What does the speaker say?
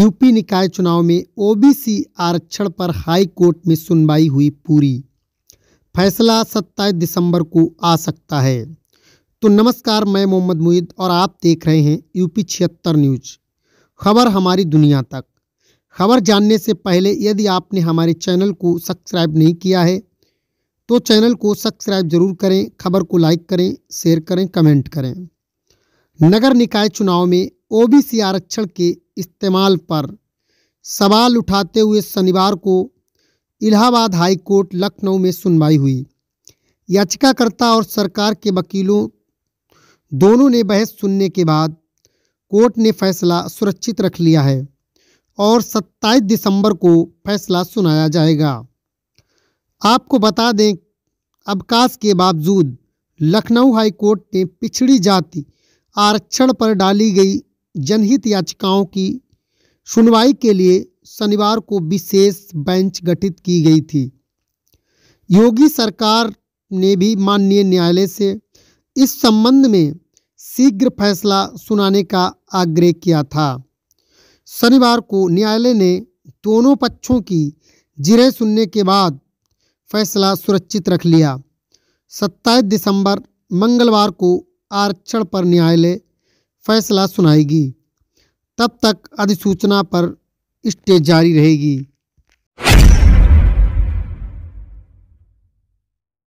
UP निकाय चुनाव में ओबीसी आरक्षण पर हाई कोर्ट में सुनवाई हुई पूरी फैसला सत्ताईस दिसंबर को आ सकता है तो नमस्कार मैं मोहम्मद मुहिद और आप देख रहे हैं यूपी छिहत्तर न्यूज खबर हमारी दुनिया तक खबर जानने से पहले यदि आपने हमारे चैनल को सब्सक्राइब नहीं किया है तो चैनल को सब्सक्राइब जरूर करें खबर को लाइक करें शेयर करें कमेंट करें नगर निकाय चुनाव में ओबीसी आरक्षण के इस्तेमाल पर सवाल उठाते हुए शनिवार को इलाहाबाद हाई कोर्ट लखनऊ में सुनवाई हुई याचिकाकर्ता और सरकार के वकीलों दोनों ने बहस सुनने के बाद कोर्ट ने फैसला सुरक्षित रख लिया है और 27 दिसंबर को फैसला सुनाया जाएगा आपको बता दें अवकाश के बावजूद लखनऊ हाई कोर्ट ने पिछड़ी जाति आरक्षण पर डाली गई जनहित याचिकाओं की सुनवाई के लिए शनिवार को विशेष बेंच गठित की गई थी योगी सरकार ने भी माननीय न्यायालय से इस संबंध में शीघ्र फैसला सुनाने का आग्रह किया था शनिवार को न्यायालय ने दोनों पक्षों की जिरे सुनने के बाद फैसला सुरक्षित रख लिया सत्ताईस दिसंबर मंगलवार को आरक्षण पर न्यायालय फैसला सुनाएगी तब तक अधिसूचना पर स्टे जारी रहेगी